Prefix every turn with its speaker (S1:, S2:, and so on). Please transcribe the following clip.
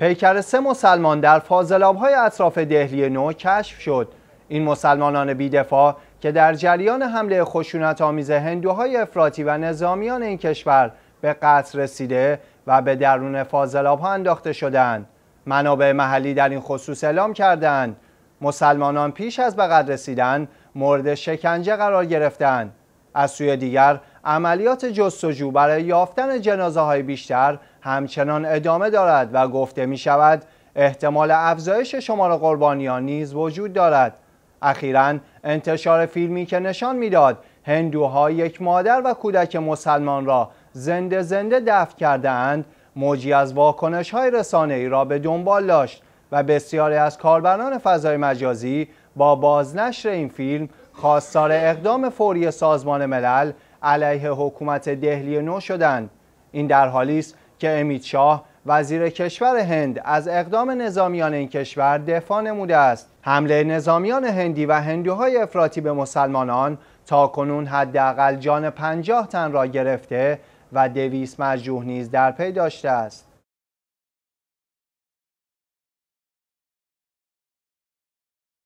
S1: پیکر سه مسلمان در های اطراف دهلی نو کشف شد. این مسلمانان بیدفاع که در جریان حمله خشونت آمیز هندوهای افراطی و نظامیان این کشور به قتل رسیده و به درون فازلاب ها انداخته شدند. منابع محلی در این خصوص اعلام کردند. مسلمانان پیش از به رسیدن مورد شکنجه قرار گرفتند. از سوی دیگر عملیات جستجو برای یافتن جنازه های بیشتر همچنان ادامه دارد و گفته می شود احتمال افزایش شمار قربانیان نیز وجود دارد اخیرا انتشار فیلمی که نشان میداد هندوها یک مادر و کودک مسلمان را زنده زنده دفن کرده موجی از واکنش های رسانه ای را به دنبال داشت و بسیاری از کاربران فضای مجازی با بازنشر این فیلم خواستار اقدام فوری سازمان ملل علیه حکومت دهلی نو شدند این در حالی است که امید شاه وزیر کشور هند از اقدام نظامیان این کشور دفاع نموده است حمله نظامیان هندی و هندوهای افراطی به مسلمانان تا کنون حداقل جان پنجاه تن را گرفته و دویست مجروح نیز در پی داشته است